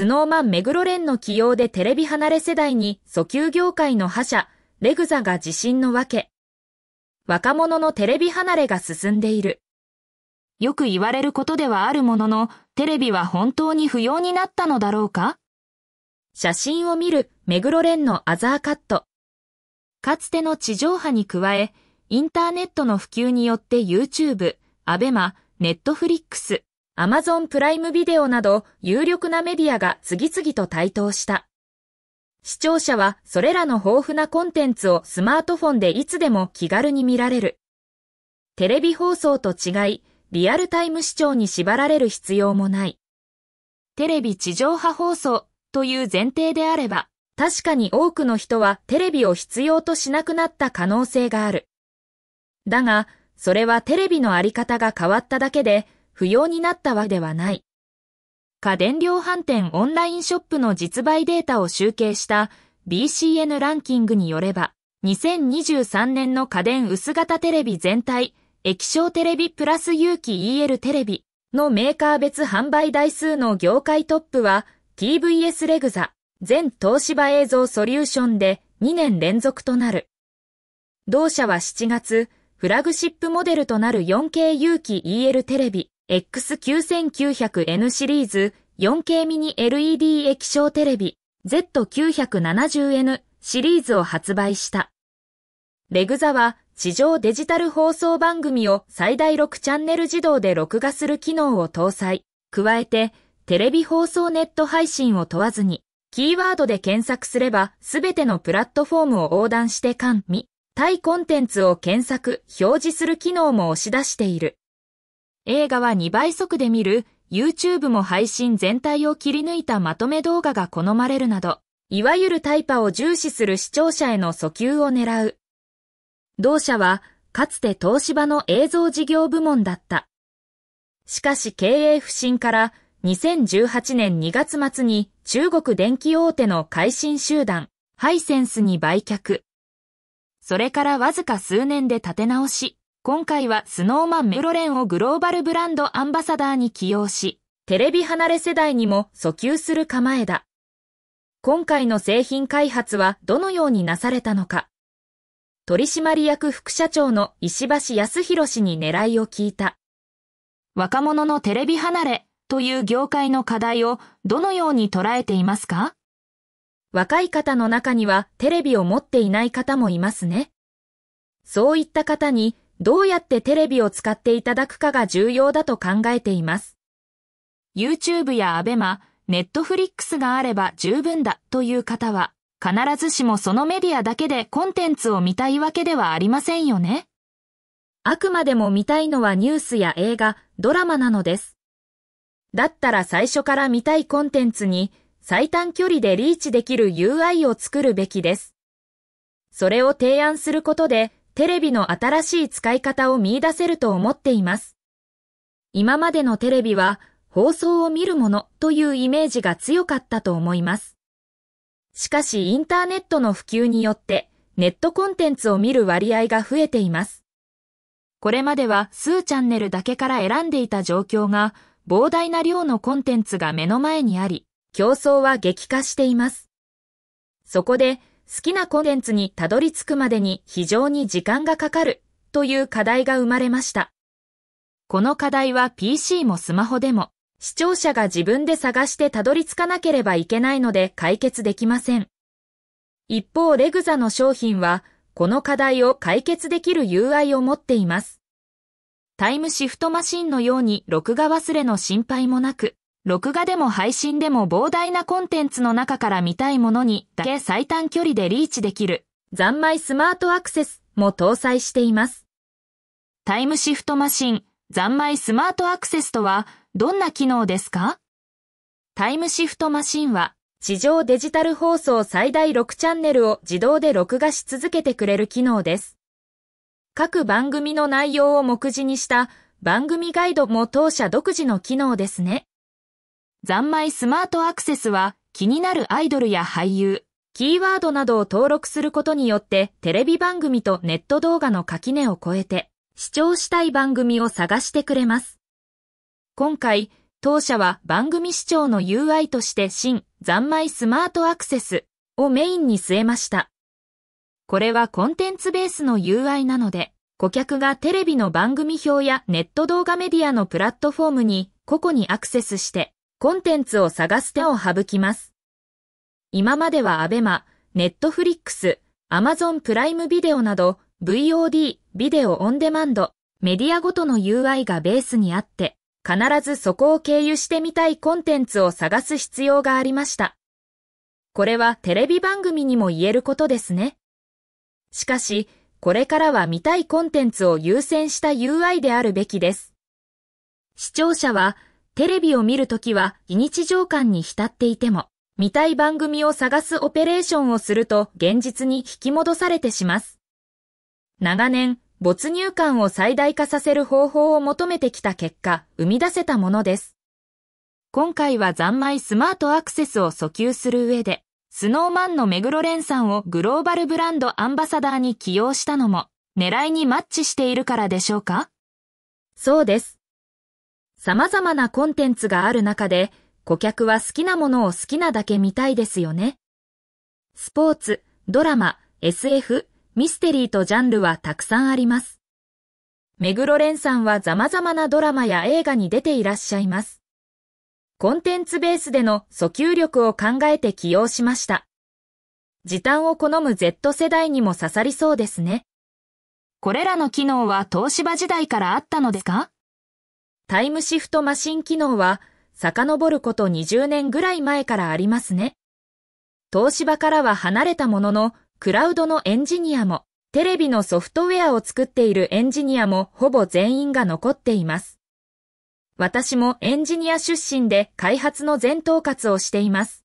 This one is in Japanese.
スノーマン目黒蓮の起用でテレビ離れ世代に訴求業界の覇者、レグザが自信のわけ。若者のテレビ離れが進んでいる。よく言われることではあるものの、テレビは本当に不要になったのだろうか写真を見る、目黒蓮のアザーカット。かつての地上波に加え、インターネットの普及によって YouTube、アベマ、ネットフリックス、Amazon プライムビデオなど有力なメディアが次々と台頭した。視聴者はそれらの豊富なコンテンツをスマートフォンでいつでも気軽に見られる。テレビ放送と違い、リアルタイム視聴に縛られる必要もない。テレビ地上波放送という前提であれば、確かに多くの人はテレビを必要としなくなった可能性がある。だが、それはテレビのあり方が変わっただけで、不要になったわけではない。家電量販店オンラインショップの実売データを集計した BCN ランキングによれば、2023年の家電薄型テレビ全体、液晶テレビプラス有機 EL テレビのメーカー別販売台数の業界トップは TVS レグザ、全東芝映像ソリューションで2年連続となる。同社は7月、フラグシップモデルとなる 4K 有機 EL テレビ、X9900N シリーズ 4K ミニ LED 液晶テレビ Z970N シリーズを発売した。レグザは地上デジタル放送番組を最大6チャンネル自動で録画する機能を搭載。加えて、テレビ放送ネット配信を問わずに、キーワードで検索すれば、すべてのプラットフォームを横断して完備、対コンテンツを検索、表示する機能も押し出している。映画は2倍速で見る、YouTube も配信全体を切り抜いたまとめ動画が好まれるなど、いわゆるタイパを重視する視聴者への訴求を狙う。同社は、かつて東芝の映像事業部門だった。しかし経営不振から2018年2月末に中国電気大手の会心集団、ハイセンスに売却。それからわずか数年で立て直し、今回はスノーマンメロレンをグローバルブランドアンバサダーに起用し、テレビ離れ世代にも訴求する構えだ。今回の製品開発はどのようになされたのか。取締役副社長の石橋康弘氏に狙いを聞いた。若者のテレビ離れという業界の課題をどのように捉えていますか若い方の中にはテレビを持っていない方もいますね。そういった方にどうやってテレビを使っていただくかが重要だと考えています。YouTube や ABEMA、Netflix があれば十分だという方は、必ずしもそのメディアだけでコンテンツを見たいわけではありませんよね。あくまでも見たいのはニュースや映画、ドラマなのです。だったら最初から見たいコンテンツに最短距離でリーチできる UI を作るべきです。それを提案することでテレビの新しい使い方を見出せると思っています。今までのテレビは放送を見るものというイメージが強かったと思います。しかしインターネットの普及によってネットコンテンツを見る割合が増えています。これまでは数チャンネルだけから選んでいた状況が膨大な量のコンテンツが目の前にあり、競争は激化しています。そこで好きなコンテンツにたどり着くまでに非常に時間がかかるという課題が生まれました。この課題は PC もスマホでも視聴者が自分で探してたどり着かなければいけないので解決できません。一方レグザの商品はこの課題を解決できる UI を持っています。タイムシフトマシンのように録画忘れの心配もなく、録画でも配信でも膨大なコンテンツの中から見たいものにだけ最短距離でリーチできる、残枚スマートアクセスも搭載しています。タイムシフトマシン、残枚スマートアクセスとは、どんな機能ですかタイムシフトマシンは、地上デジタル放送最大6チャンネルを自動で録画し続けてくれる機能です。各番組の内容を目次にした番組ガイドも当社独自の機能ですね。残米スマートアクセスは気になるアイドルや俳優、キーワードなどを登録することによってテレビ番組とネット動画の垣根を越えて視聴したい番組を探してくれます。今回、当社は番組視聴の UI として新残米スマートアクセスをメインに据えました。これはコンテンツベースの UI なので、顧客がテレビの番組表やネット動画メディアのプラットフォームに個々にアクセスしてコンテンツを探す手を省きます。今まではアベマ、ネットフリックス、アマゾンプライムビデオなど VOD、ビデオオンデマンド、メディアごとの UI がベースにあって、必ずそこを経由してみたいコンテンツを探す必要がありました。これはテレビ番組にも言えることですね。しかし、これからは見たいコンテンツを優先した UI であるべきです。視聴者はテレビを見るときは非日常感に浸っていても、見たい番組を探すオペレーションをすると現実に引き戻されてします。長年、没入感を最大化させる方法を求めてきた結果、生み出せたものです。今回は残枚スマートアクセスを訴求する上で、スノーマンの目黒蓮さんをグローバルブランドアンバサダーに起用したのも、狙いにマッチしているからでしょうかそうです。様々なコンテンツがある中で、顧客は好きなものを好きなだけ見たいですよね。スポーツ、ドラマ、SF、ミステリーとジャンルはたくさんあります。目黒蓮さんは様々なドラマや映画に出ていらっしゃいます。コンテンツベースでの訴求力を考えて起用しました。時短を好む Z 世代にも刺さりそうですね。これらの機能は東芝時代からあったのですかタイムシフトマシン機能は遡ること20年ぐらい前からありますね。東芝からは離れたものの、クラウドのエンジニアも、テレビのソフトウェアを作っているエンジニアもほぼ全員が残っています。私もエンジニア出身で開発の全統括をしています。